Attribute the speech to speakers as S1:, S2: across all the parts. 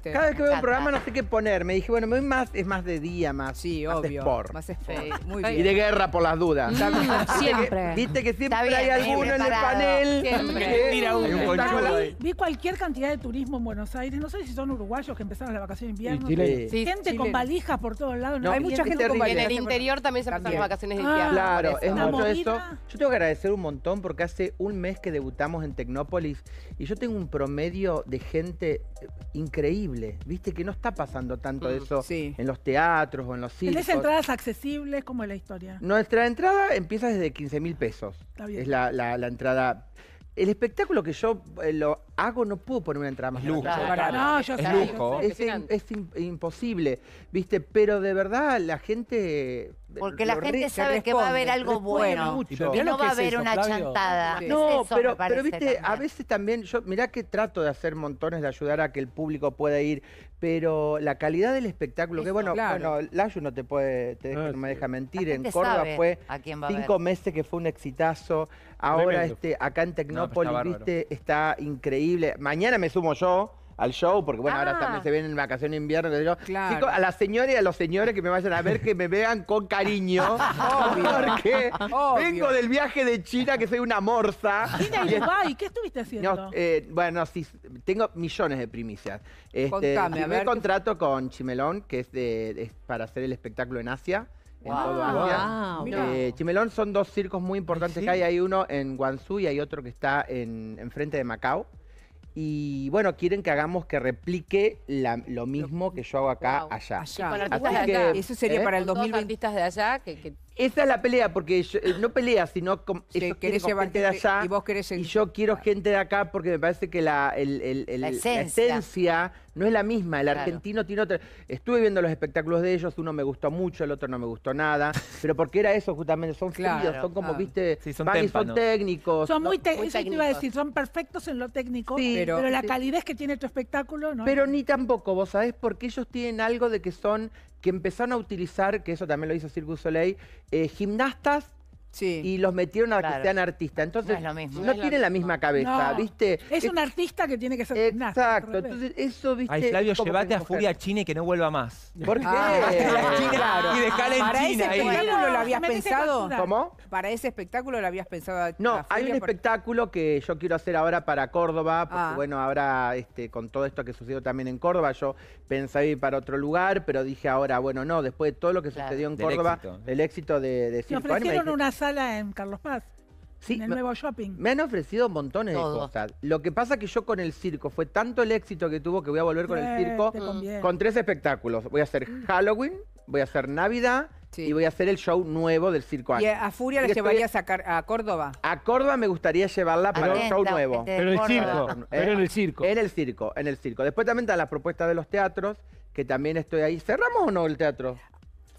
S1: Este, Cada vez que veo un programa no
S2: sé qué poner. Me dije, bueno, me voy más, es más de día, más. Sí, obvio. Sport. Más
S3: sport. muy bien.
S2: Y de guerra por las dudas. siempre. Viste que siempre hay alguno en el panel.
S4: Siempre.
S3: Tira uno Vi cualquier cantidad de turismo en Buenos Aires. No sé si son uruguayos que empezaron la vacación de invierno. gente con valijas por todos lados. hay mucha gente con valijas. En el interior también se pasan las vacaciones de invierno.
S2: Ah, claro, es mucho esto. Yo tengo que agradecer un montón porque hace un mes que debutamos en Tecnópolis y yo tengo un promedio de gente eh, increíble viste que no está pasando tanto mm, eso en los teatros o en los cines. ¿Tenés entradas
S3: accesibles? como es la historia?
S2: Nuestra entrada empieza desde 15 mil pesos. Es la, entrada el espectáculo que yo eh, lo hago no puedo poner una entrada más lujosa. No, yo es es, imposible, ¿viste? Pero de verdad la gente porque la gente sabe que va a haber algo bueno. Y no va a haber una chantada. No, pero, viste, a veces también, yo mirá que trato de hacer montones de ayudar a que el público pueda ir, pero la calidad del espectáculo, que bueno, bueno, Layo no te puede, ah, me deja mentir, en Córdoba fue cinco meses que fue un exitazo. Ahora este, acá en Tecnópolis, viste, está increíble. Mañana me sumo yo al show, porque bueno, ahora también ah. se ven en vacaciones de invierno. a las señoras y a los señores que me vayan a ver, que me vean con cariño. Porque vengo del viaje de China, que soy una morsa. China y Dubai,
S3: ¿qué estuviste haciendo? Eh,
S2: bueno, sí, tengo millones de primicias. Este, contrato con Chimelón, que es, para hacer el espectáculo en Asia. Eh, Chimelón son dos circos muy importantes que hay. Hay uno en Guangzhou y hay otro que está en, en frente de Macao y bueno, quieren que hagamos que replique lo mismo que yo hago acá, allá. allá. acá. Eso sería ¿eh? para el 2020.
S1: artistas de allá que, que
S2: esa es la pelea, porque eh, no pelea, sino que gente, de allá. Y vos querés yo quiero gente de acá porque me parece que la, esencia. no es la misma. El argentino tiene otra. Estuve viendo los espectáculos de ellos, uno me gustó mucho, el otro no me gustó nada. pero porque era eso, justamente, son claro, son como, ah. viste, son, técnicos. Son muy, decir,
S3: son perfectos en lo técnico, pero, la calidez que tiene tu espectáculo no. Pero ni
S2: tampoco, vos sabés, porque ellos tienen algo de que son que empezaron a utilizar, que eso también lo hizo Cirque du Soleil, eh, gimnastas y los metieron a que sean artistas. Entonces, no, es no tienen la misma cabeza, ¿viste? Es, un artista que tiene que ser Exacto. Entonces, eso, ¿viste? Ay, Flavio, llevate a Furia a China y que no vuelva más. ¿Por ah, qué? Y en Para ese espectáculo lo habías pensado?
S1: ¿Cómo? ¿Para ese espectáculo lo habías pensado? No, hay un
S2: espectáculo que yo quiero hacer ahora para Córdoba, porque ah. bueno, ahora este, con todo esto que sucedió también en Córdoba, yo pensaba ir para otro lugar, pero dije ahora, bueno, no, después de todo lo que sucedió en Córdoba, el éxito de, de Circo
S3: sala en Carlos Paz. Sí, en el nuevo shopping.
S2: Me han ofrecido montones de cosas. Lo que pasa que yo con el circo, fue tanto el éxito que tuvo que voy a volver con el eh, circo con tres espectáculos. Voy a hacer mm. Halloween, voy a hacer Navidad y voy a hacer el show nuevo del circo. ¿Y a
S1: Furia la llevarías a, Córdoba?
S2: A Córdoba me gustaría llevarla para un show nuevo. Este, pero, el circo, eh, en el circo. En el circo, en el circo. Después también está la propuesta de los teatros, que también estoy ahí. ¿Cerramos o no el teatro?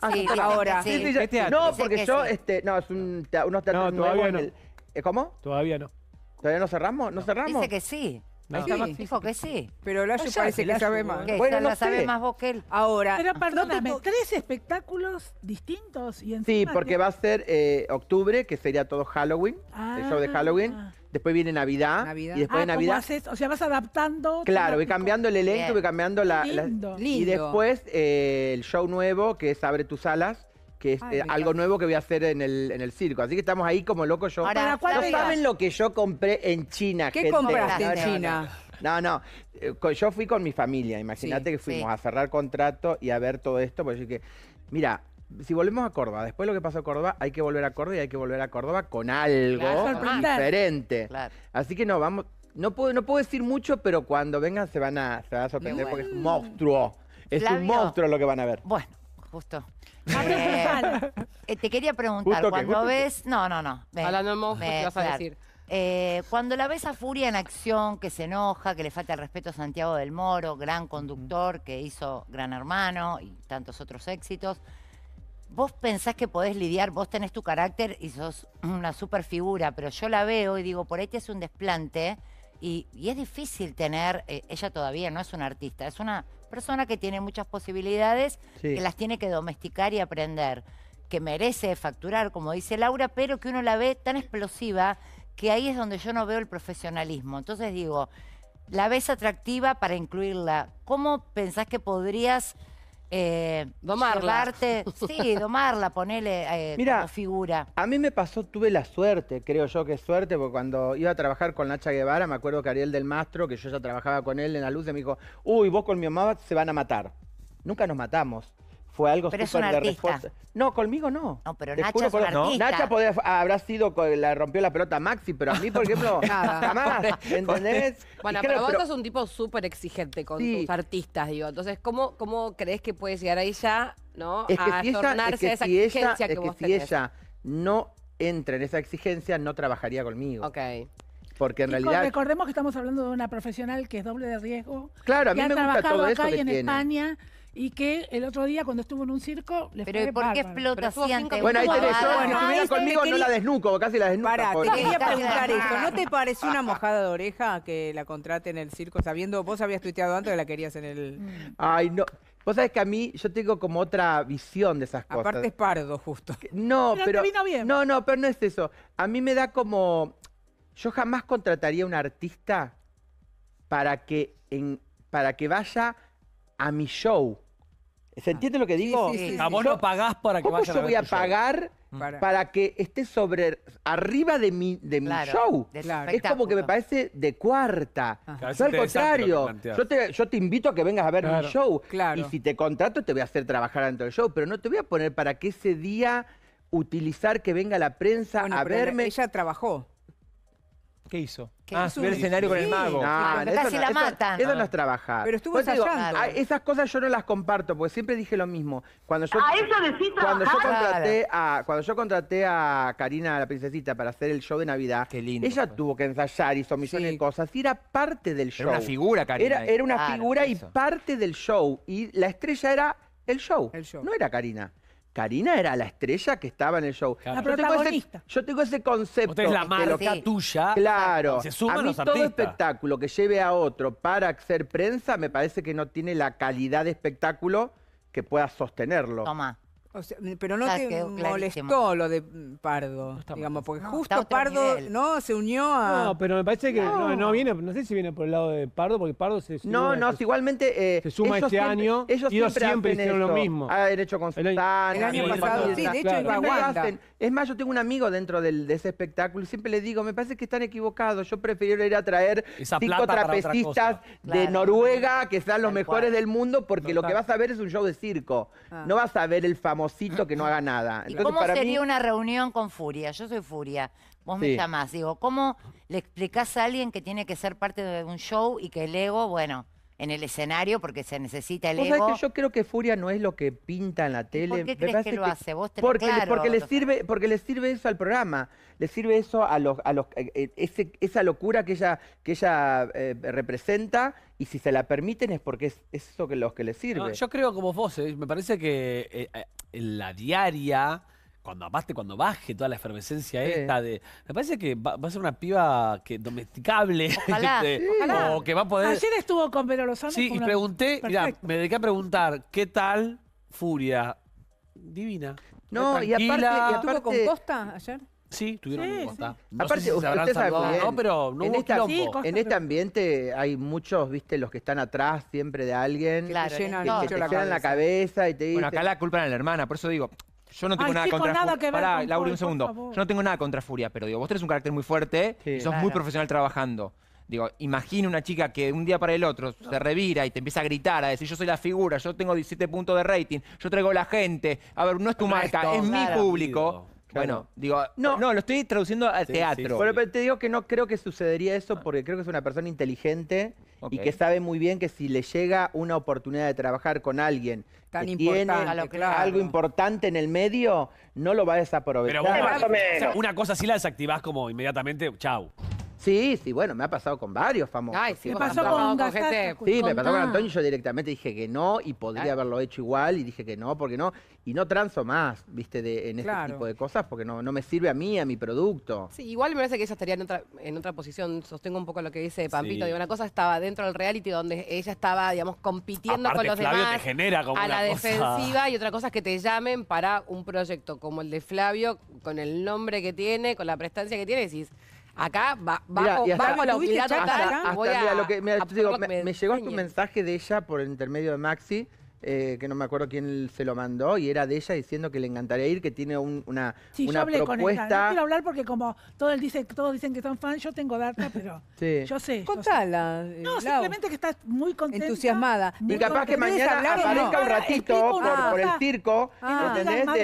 S1: Ah, sí, ahora. Sí.
S2: No, porque yo, este, no, es un, unos teatros todavía en el- ¿eh, ¿Cómo? Todavía no. ¿Todavía no cerramos? ¿No, cerramos? Dice que sí.
S3: Dijo que sí. Pero la Allá, parece que sabe más. Bueno, no la sabe más vos que él. Ahora, Pero perdóname, no tres espectáculos distintos y Sí, porque va a
S2: ser eh, octubre, que sería todo Halloween, el ah. show de Halloween después viene Navidad, y después ah, Navidad.
S3: Haces? o sea, vas adaptando. Claro, voy
S2: cambiando el elenco, voy cambiando la, Y después eh, el show nuevo, que es Abre tus alas, que es eh, algo nuevo que voy a hacer en el, en el circo. Así que estamos ahí como locos yo. ¿no saben lo que yo compré en China? ¿Qué compraste en China? No, no. Eh, yo fui con mi familia, imagínate que fuimos a cerrar contrato y a ver todo esto, porque yo dije, mira, si volvemos a Córdoba, después de lo que pasó a Córdoba, hay que volver a Córdoba y hay que volver a Córdoba con algo diferente. Así que no, vamos, no puedo, no puedo decir mucho, pero cuando vengan se van a, se van a sorprender porque es un monstruo. Es un monstruo lo que van a ver. Bueno, justo. Eh,
S5: eh, te quería preguntar, cuando ves. No, no, no. a la no monstruo, vas a decir. Eh, cuando la ves a Furia en acción, que se enoja, que le falta el respeto a Santiago del Moro, gran conductor que hizo Gran Hermano y tantos otros éxitos, vos pensás que podés lidiar, vos tenés tu carácter y sos una super figura, pero yo la veo y digo, por ahí te hace un desplante y, es difícil tener, eh, ella todavía no es una artista, es una persona que tiene muchas posibilidades, que las tiene que domesticar y aprender, que merece facturar, como dice Laura, pero que uno la ve tan explosiva que ahí es donde yo no veo el profesionalismo. Entonces digo, la ves atractiva para incluirla. ¿Cómo pensás que podrías eh, domarla. sí, domarla, ponerle eh, Mira, figura.
S2: A mí me pasó, tuve la suerte, creo yo que suerte, porque cuando iba a trabajar con Nacha Guevara, me acuerdo que Ariel del Mastro, que yo ya trabajaba con él en la luz, me dijo, uy, vos con mi mamá se van a matar. Nunca nos matamos fue algo súper de respuesta. No, conmigo no. No, pero Nacha no. Nacha habrá sido, la rompió la pelota a Maxi, pero a mí, por ejemplo, jamás, ¿entendés? Bueno, pero vos sos
S1: un tipo súper exigente con tus artistas, digo. Entonces, ¿cómo, ¿cómo crees que puede llegar a ella, no? a si ella, es que a esa exigencia es
S2: que si ella no entra en esa exigencia, no trabajaría conmigo. Ok. Porque en realidad,
S3: Recordemos que estamos hablando de una profesional que es doble de riesgo, claro, a mí me gusta trabajado todo eso acá y en España, y que el otro día cuando estuvo en un circo les Pero ¿por qué explota así Bueno, ahí tenés, yo, bueno, si conmigo no la
S2: desnuco, casi la desnuco. Pará, te quería preguntar esto, ¿no
S3: te
S1: pareció una mojada de oreja que la contrate en el circo sabiendo, vos habías tuiteado antes que la querías en el...
S2: Mm. Ay, no... Vos sabés que a mí yo tengo como otra visión de esas cosas. Aparte es
S1: pardo, justo.
S2: No, pero. No, no, pero no es eso. A mí me da como. Yo jamás contrataría a un artista para que, en, para que vaya a mi show. ¿Se entiende lo que digo? Sí, a vos no pagás para que ¿Cómo voy a pagar
S4: mm. para.
S2: que esté sobre arriba de mi, de mi show? Es como que me parece de cuarta. al contrario, yo te, invito a que vengas a ver mi show. Y si te contrato, te voy a hacer trabajar dentro del show, pero no te voy a poner para que ese día utilizar que venga la prensa a verme. Ella trabajó. ¿Qué
S4: hizo? ¿Qué ah, escenario con el mago. No, casi la matan. Eso no es Pero estuvo ensayando. Ah,
S2: esas cosas yo no las comparto, porque siempre dije lo mismo. Cuando yo, ah, eso cuando yo contraté a Cuando yo contraté a Karina, la princesita, para hacer el show de Navidad, ella tuvo que ensayar, y millones de cosas. Y era parte del show. Era una figura, Karina. Era, una figura y parte del show. Y la estrella era El show. No era Karina. Karina era la estrella que estaba en el show. La yo, tengo ese, yo tengo ese concepto. Usted es la marca que tuya. Claro. Se suman a mí todo espectáculo que lleve a otro para hacer prensa me parece que no tiene la calidad de espectáculo que pueda sostenerlo. Toma
S1: pero no ah, te molestó lo de mm, Pardo, digamos, porque justo Pardo
S4: no se unió a. No, pero me parece que no. viene, no sé si viene por el lado de Pardo, porque Pardo se suma. No, no, igualmente. Eh, se suma este año. Ellos siempre, hicieron lo mismo. Han
S2: hecho El, año pasado, sí, de hecho, claro. lo hacen. Es más, yo tengo un amigo dentro de ese espectáculo y siempre le digo, me parece que están equivocados. Yo prefiero ir a traer cinco trapecistas de Noruega que sean los mejores del mundo, porque lo que vas a ver es un show de circo. Ah. No vas a ver el famoso que no haga nada. ¿Y cómo sería una
S5: reunión con Furia? Yo soy Furia. Vos me llamás. Digo, ¿cómo le explicás a alguien que tiene que ser parte de un show y que el ego, bueno, en el escenario porque se
S2: necesita el ¿Vos Que yo creo que Furia no es lo que pinta en la tele. ¿Por qué que, lo hace? ¿Vos porque, claro, porque sirve, porque les sirve eso al programa, le sirve eso a los, a los eh, eh, esa locura que ella, que ella eh, representa y si se la permiten es porque es, eso que los que le sirve. yo
S4: creo como vos, me parece que en la diaria cuando apaste, cuando baje toda la efervescencia esta de. Me parece que va, a ser una piba que domesticable. Este, o que va a poder. Ayer
S3: estuvo con Vero Lozano. Sí, y pregunté,
S4: mira, me dediqué a preguntar, ¿qué tal Furia? Divina. No, y aparte, y aparte, con
S1: Costa ayer?
S4: Sí, tuvieron sí, Costa. aparte, sé no, pero
S1: no en,
S2: en este ambiente hay muchos, viste, los que están atrás siempre de alguien. Claro, que, llenan, te llenan la cabeza y te dicen... Bueno, acá la culpa era la hermana, por eso digo, yo no tengo nada contra Furia. Laura, un segundo. Yo no tengo nada contra Furia, pero digo, vos tenés un carácter muy fuerte y sos muy profesional trabajando. Digo, imagina una chica que un día para el otro se revira y te empieza a gritar, a decir, yo soy la figura, yo tengo 17 puntos de rating, yo traigo la gente. A ver, no es tu marca, es mi público. Bueno, digo, no, no, lo estoy traduciendo al teatro. pero te digo que no creo que sucedería eso porque creo que es una persona inteligente y que sabe muy bien que si le llega una oportunidad de trabajar con alguien Tan que tiene algo importante en el medio, no lo va a desaprovechar. Pero vos, más
S4: una cosa así la desactivás como inmediatamente, chau. Sí,
S2: sí, bueno, me ha pasado con varios famosos. Ay, me pasó con, gente. Sí, me pasó con Antonio y yo directamente dije que no y podría haberlo hecho igual y dije que no, porque no. Y no transo más, viste, de, en este tipo de cosas porque no, no me sirve a mí, a mi producto. Sí,
S1: igual me parece que ella estaría en otra, en otra posición. Sostengo un poco lo que dice Pampito. De una cosa estaba dentro del reality donde ella estaba, digamos, compitiendo con los Flavio demás. Te genera como a la defensiva y otra cosa es que te llamen para un proyecto como el de Flavio, con el nombre que tiene, con la prestancia que tiene, decís. Acá va, a la hasta, de la humildad
S2: me, llegó un este mensaje de ella por el intermedio de Maxi. Eh, que no me acuerdo quién se lo mandó, y era de ella diciendo que le encantaría ir, que tiene una, propuesta. No quiero
S3: hablar porque como todo dice, todos dicen que son fans, yo tengo data, pero yo sé. Contala. No, eh, simplemente que estás muy contenta. Entusiasmada. y capaz
S2: que mañana aparezca un ratito por, el circo, ah, ¿entendés? De,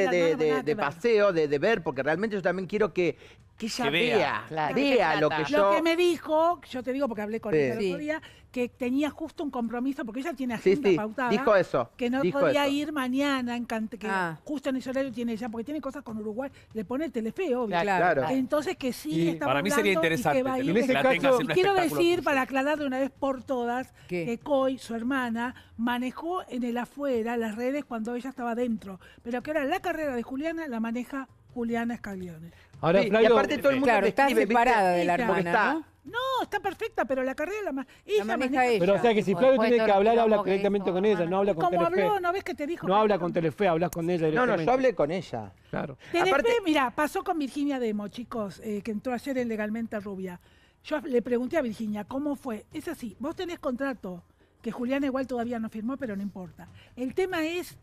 S2: de, paseo, de, ver, porque realmente yo también quiero que que ya vea. vea, lo que yo... Lo que me
S3: dijo, yo te digo porque hablé con ella el que tenía justo un compromiso, porque ella tiene agenda pautada. dijo eso. Que no podía ir mañana, en que ah. justo en ese horario tiene ella, porque tiene cosas con Uruguay, le pone el telefeo, obvio. Claro. Entonces que sí Y está Para mí sería interesante Y quiero decir, para aclarar de una vez por todas, que Coy, su hermana, manejó en el afuera las redes cuando ella estaba dentro, pero que ahora la carrera de Juliana la maneja Juliana Escaliones. Ahora, y
S4: aparte todo el mundo claro, está separada de la hermana, ¿no?
S3: No, está perfecta, pero la carrera la, la maneja, ella. Pero o sea que si pues Flavio tiene que hablar, habla directamente con
S2: ella, no habla con Telefe. Como habló, ¿no ves
S3: que te dijo? No habla
S2: con Telefe, hablas con ella directamente. No, no, yo hablé con ella. Claro.
S3: Telefe, aparte... mira, pasó con Virginia Demo, chicos, eh, que entró ayer ser Legalmente Rubia. Yo le pregunté a Virginia, ¿cómo fue? Es así, vos tenés contrato, que Julián igual todavía no firmó, pero no importa. El tema es,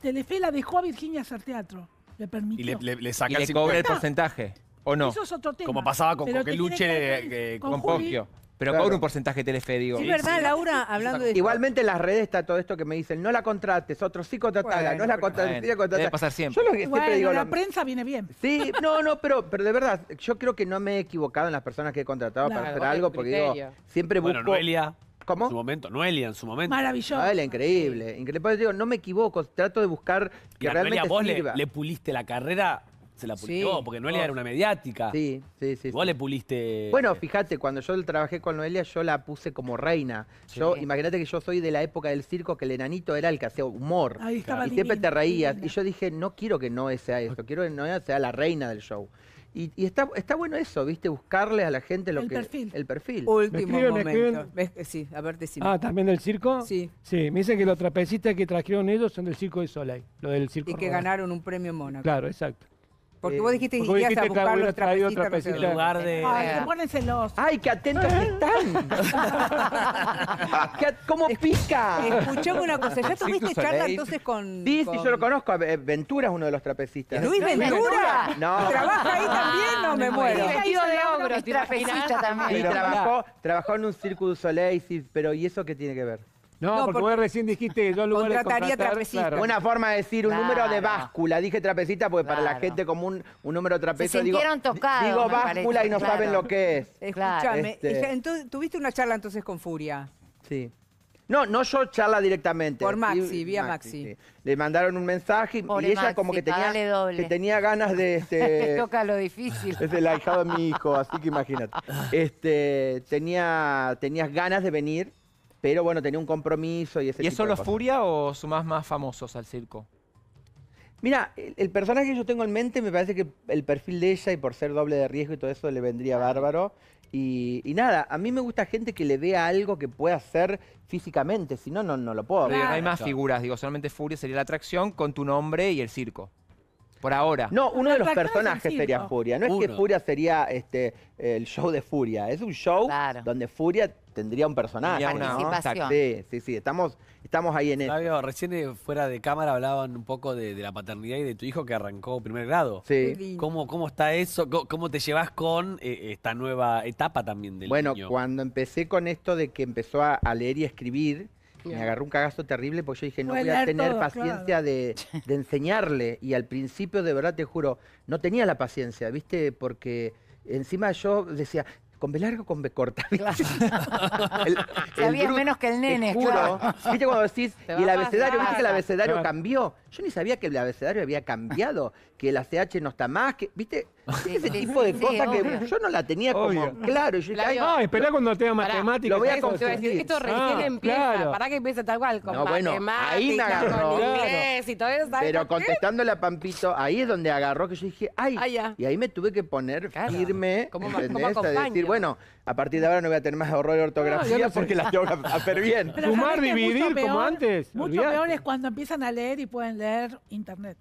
S3: Telefe la dejó a Virginia hacer teatro. Le permitió. Y le, el el porcentaje.
S2: ¿O no? Eso es otro tema. Como pasaba con que- eh, con, eh, con Pero cobra un porcentaje Telefe, digo. Sí, verdad, Laura, hablando de Igualmente en las redes está todo esto que me dicen, no la contrates, otro sí contratala, no la contrates, pasar siempre. Yo lo la
S3: prensa viene bien.
S2: Sí, no, no, pero, pero de verdad, yo creo que no me he equivocado en las personas que he contratado para hacer algo, porque digo, siempre busco... Bueno, ¿Cómo? En
S4: su momento, Noelia en su
S2: momento. Maravilloso. Noelia, increíble. increíble. Pues, digo, no me equivoco, trato de buscar que realmente vos Le,
S4: puliste la carrera, se la puliste porque Noelia era una mediática. Sí, sí, sí. Vos le puliste... Bueno, eh,
S2: fíjate, cuando yo trabajé con Noelia, yo la puse como reina. Yo, imagínate que yo soy de la época del circo, que el enanito era el que hacía humor. y siempre te reías. Y yo dije, no quiero que Noelia sea esto, quiero que Noelia sea la reina del show. Y, está, está bueno eso, ¿viste? Buscarle a la gente lo el que. Perfil.
S4: El perfil. Último momento.
S1: Sí, a ver, decime. Ah, ¿también
S4: del circo? Sí. Sí, me dicen que los trapecistas que trajeron ellos son del circo de Solay, lo del circo. Y que ganaron un premio en Mónaco. Claro, exacto. Porque eh, vos dijiste que ibas a buscar los trapecitos. en lugar de... Ay,
S2: que Ay, qué atentos que están. ¿Cómo pica? Escuchame una cosa. ¿Ya tuviste charla entonces con...? Sí, sí, yo lo conozco. Ventura es uno de los trapecistas. ¿Luis Ventura? No. ¿Trabaja ahí también? No, me muero. vestido
S1: de ogro, trapecista también.
S2: trabajó en un Circo du Soleil, pero ¿y eso qué tiene que ver? No, porque, vos recién dijiste dos lugares contrataría contratar, trapecista. Una forma de decir, un número de báscula. Dije trapecita porque para la gente común un número trapecista Se digo, tocar. digo báscula y no saben lo que es.
S1: Escúchame, este. tuviste una charla entonces con Furia.
S2: Sí. No, no yo charla directamente. Por Maxi, vía Maxi. Le mandaron un mensaje y, ella como que tenía, que tenía ganas de... Este, toca
S5: lo difícil. Es el ahijado
S2: de mi hijo, así que imagínate. Este, tenía, tenías ganas de venir pero bueno, tenía un compromiso y ese ¿Y es solo Furia o sumás más famosos al circo? Mira, el, personaje que yo tengo en mente me parece que el perfil de ella y por ser doble de riesgo y todo eso le vendría bárbaro. Y, nada, a mí me gusta gente que le vea algo que pueda hacer físicamente, si no, no, lo puedo. no hay más figuras, digo, solamente Furia sería la atracción con tu nombre y el circo. Por ahora. No, uno de los personajes sería Furia. No es que Furia sería este, el show de Furia. Es un show donde Furia
S4: tendría un personaje. Sí,
S2: sí, sí, estamos, estamos ahí
S4: en eso. Fabio, recién fuera de cámara hablaban un poco de, la paternidad y de tu hijo que arrancó primer grado. Sí. ¿Cómo, está eso? ¿Cómo, te llevas con eh, esta nueva etapa también del bueno, Bueno,
S2: cuando empecé con esto de que empezó a, leer y escribir, me agarró un cagazo terrible porque yo dije, no voy a tener paciencia de, de, enseñarle. Y al principio, de verdad, te juro, no tenía la paciencia, ¿viste? Porque encima yo decía, con B largo, o con B corta. Claro.
S5: Sabías menos que el nene, Claro. Viste cuando
S2: decís, y el abecedario, viste que el abecedario cambió. Yo ni sabía que el abecedario había cambiado, que el CH no está más, viste, ese tipo de cosas que yo no la tenía como claro. Yo la ah, esperá cuando tenga matemáticas. Lo voy a confesar. Esto ah, recién empieza, ¿Para
S3: que empiece tal cual, con no, bueno, ahí me agarró. con inglés y todo eso. Pero contestándole
S2: a Pampito, ahí es donde agarró que yo dije, ay, ah, y ahí me tuve que poner firme, ¿Cómo, ¿entendés? decir, bueno, a partir de ahora no voy a tener más horror de ortografía porque la tengo que hacer bien. Sumar, dividir, como antes. Mucho peor
S3: es cuando empiezan a leer y pueden leer internet.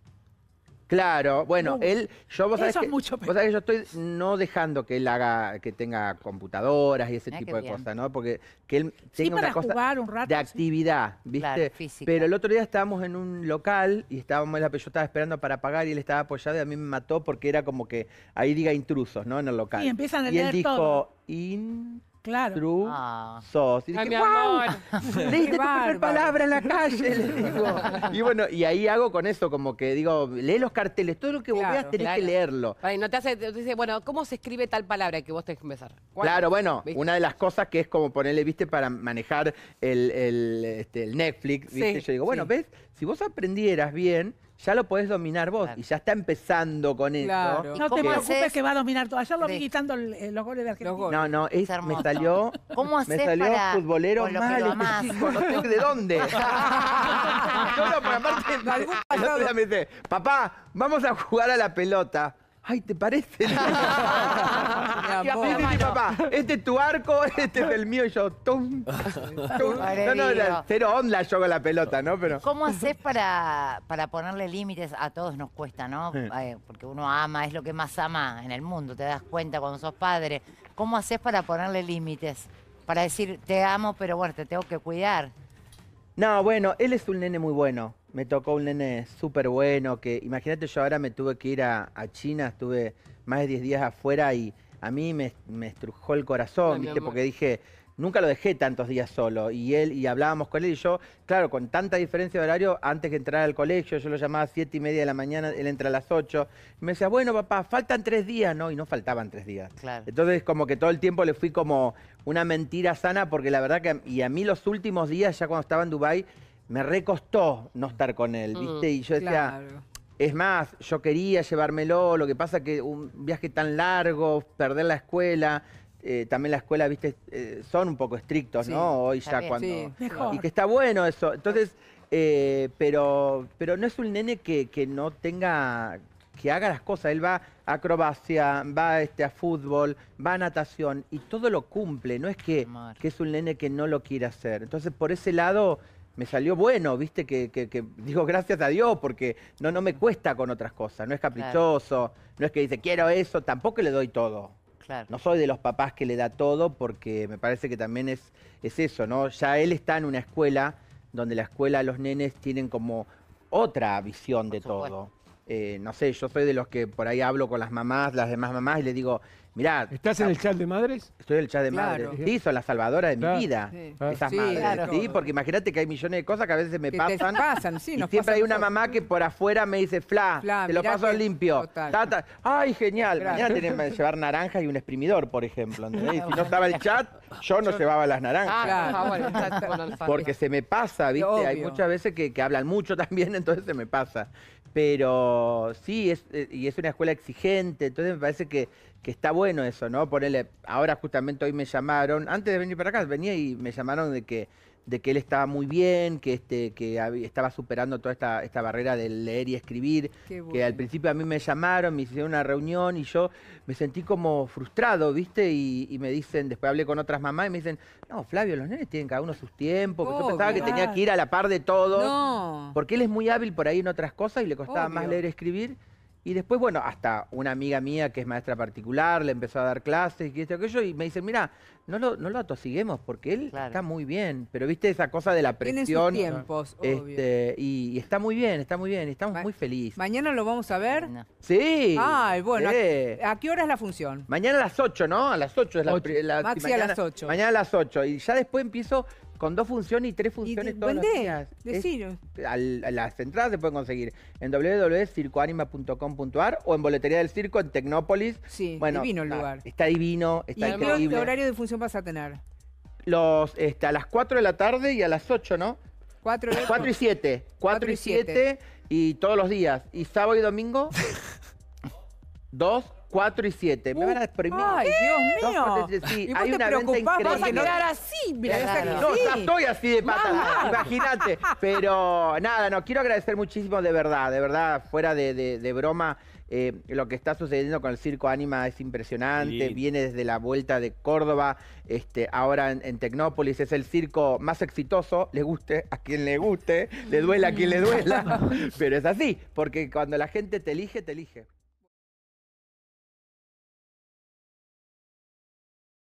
S2: Claro, bueno, él, yo vos sabés, que, que yo estoy no dejando que él haga, que tenga computadoras y ese tipo de cosas, ¿no? Porque que él tenga una cosa un de actividad, ¿viste? Pero el otro día estábamos en un local y estábamos, la- yo estaba esperando para pagar y él estaba apoyado y a mí me mató porque era como que ahí diga intrusos, ¿no? En el local. Y empiezan a y él dijo in- Claro. True ah. sos. Leíste tu palabra en la calle, le digo. Y bueno, y ahí hago con eso, como que digo, lee los carteles, todo lo que vos veas tenés que leerlo.
S1: no te hace, dice, bueno, ¿cómo se escribe tal palabra que vos tenés que empezar? Claro, bueno,
S2: una de las cosas que es como ponerle, viste, para manejar el, el, este, el Netflix, ¿viste? Yo digo, bueno, ¿ves? Si vos aprendieras bien, ya lo podés dominar vos y ya está empezando con eso. esto. No te preocupes
S3: que va a dominar todo. Ayer lo vi quitando eh, los goles de Argentina. No,
S2: no, me salió, ¿Cómo me salió para futbolero mal. no de dónde. no, no, pero aparte, me dice, papá, vamos a jugar a la pelota. Ay, ¿te parece? papá, este es tu arco, este es el mío. Y yo, tum, No, no, cero onda yo con la pelota, ¿no? Pero...
S5: ¿Cómo haces para, para ponerle límites? A todos nos cuesta, ¿no? Eh, porque uno ama, es lo que más ama en el mundo, te das cuenta cuando sos padre. ¿Cómo haces para ponerle límites? Para decir, te amo, pero bueno, te tengo que cuidar.
S2: No, bueno, él es un nene muy bueno. Me tocó un nene súper bueno que, imagínate, yo ahora me tuve que ir a China, estuve más de 10 días afuera y a mí me, estrujó el corazón, ¿viste? Porque dije, nunca lo dejé tantos días solo. Y él, y hablábamos con él, y yo, claro, con tanta diferencia de horario, antes que entrar al colegio, yo lo llamaba a siete y media de la mañana, él entra a las 8. Y me decía, bueno, papá, faltan tres días, ¿no? Y no faltaban tres días. Claro. Entonces, como que todo el tiempo le fui como una mentira sana, porque la verdad que, y a mí los últimos días, ya cuando estaba en Dubái, me recostó no estar con él, mm. ¿viste? y yo decía, es más, yo quería llevármelo, lo que pasa que un viaje tan largo, perder la escuela, eh, también la escuela, viste, eh, son un poco estrictos, ¿no? Hoy ya cuando... Y que está bueno eso. Entonces, eh, pero, pero no es un nene que, no tenga, que haga las cosas. Él va a acrobacia, va este, a fútbol, va a natación y todo lo cumple. No es que, que es un nene que no lo quiera hacer. Entonces, por ese lado me salió bueno, viste, que, que, digo gracias a Dios, porque no, no me cuesta con otras cosas, no es caprichoso, no es que dice quiero eso, tampoco le doy todo. Claro. No soy de los papás que le da todo, porque me parece que también es, es eso, ¿no? Ya él está en una escuela donde la escuela, los nenes tienen como otra visión de todo. Eh, no sé, yo soy de los que por ahí hablo con las mamás, las demás mamás, y les digo, mirá... ¿Estás en ah, el chat de madres? Estoy en el chat de madres. Sí, la salvadora de mi vida, esas madres. ¿sí? Porque imagínate que hay millones de cosas que a veces me pasan. y siempre hay una mamá que por afuera me dice, Fla, te lo paso limpio. Ay, genial. Mañana tenemos que llevar naranjas y un exprimidor, por ejemplo. si no estaba el chat, yo no llevaba las naranjas.
S4: Ah, Porque
S2: se me pasa, ¿viste? Hay muchas veces que, que hablan mucho también, entonces se me pasa. Pero sí, eh, y es una escuela exigente, entonces me parece que, que está bueno eso, ¿no? Ponerle, ahora justamente hoy me llamaron, antes de venir para acá, venía y me llamaron de que de que él estaba muy bien, que, este, que estaba superando toda esta, barrera de leer y escribir, que al principio a mí me llamaron, me hicieron una reunión y yo me sentí como frustrado, ¿viste? Y, me dicen, después hablé con otras mamás y me dicen, no, Flavio, los nenes tienen cada uno sus tiempos, yo pensaba que tenía que ir a la par de todo, porque él es muy hábil por ahí en otras cosas y le costaba más leer y escribir. Y después, bueno, hasta una amiga mía que es maestra particular, le empezó a dar clases y esto aquello, y me dice, mira, no lo, no lo atosiguemos porque él está muy bien. Pero viste esa cosa de la presión. tiempos, este, Y, está muy bien, está muy bien, estamos muy felices. ¿Mañana lo vamos a ver? Sí. Ay, bueno, ¿a,
S1: qué hora es la función?
S2: Mañana a las 8, ¿no? A las 8 es la, Maxi a las 8. Mañana a las 8. Y ya después empiezo con dos funciones y tres funciones y todos los al, las entradas se pueden conseguir en www.circoanima.com.ar o en Boletería del Circo en Tecnópolis. Sí, bueno, divino el ah, lugar. Está, está divino, está ¿Y ¿Qué horario
S1: de función vas a tener?
S2: Los, este, a las 4 de la tarde y a las 8, ¿no? 4, 4 y 7. 4 y 7 y todos los días. ¿Y sábado y domingo? Dos, cuatro y siete. Me van a desprimir Ay, Dios mío. Sí, hay una venta increíble. Vas a quedar así, mira. No, estoy así de pata, imagínate. Pero nada, no, quiero agradecer muchísimo de verdad, de verdad, fuera de, broma. Eh, lo que está sucediendo con el Circo anima es impresionante, viene desde la vuelta de Córdoba, este, ahora en, en, Tecnópolis, es el circo más exitoso, le guste a quien le guste, le duela a quien le duela, pero es así, porque cuando la gente te elige, te elige.